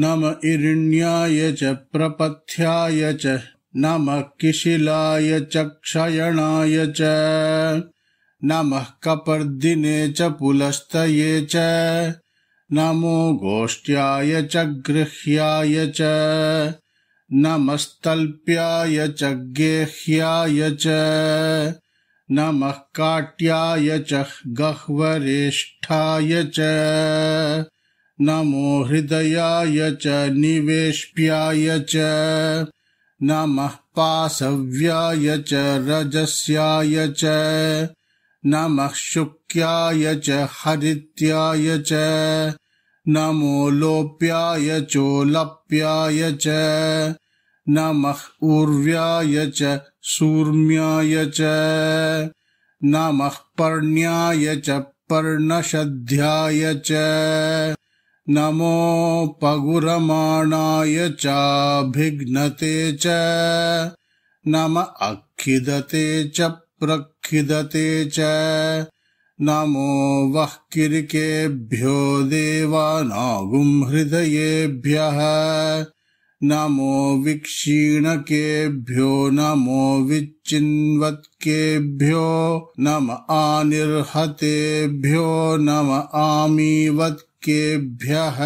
नम इरिण्याय च प्रपथ्याय च नमः किशिलाय च क्षयणाय च नमः कपर्दिने च पुलस्तये च नमो गोष्ट्याय च गृह्याय च नमस्तल्प्याय च गेह्याय च नमः काट्याय च गह्वरेष्ठाय च नमो हृदयाय च निवेश्याय च नमः पासव्याय च रजस्याय च नमः शुक्याय च हरित्याय च नमो लोप्याय चोलप्याय च नमः ऊर्व्याय च सूर्म्याय च नमः पर्ण्याय च पर्णशध्याय च पगुरमाणाय चाभिघ्नते च नम अखिदते च प्रखिदते च नमो वः किरिकेभ्यो हृदयेभ्यः नमो विक्षीणकेभ्यो नमो विच्छिन्वत्केभ्यो नम आनिर्हतेभ्यो नम आमीवत्केभ्यः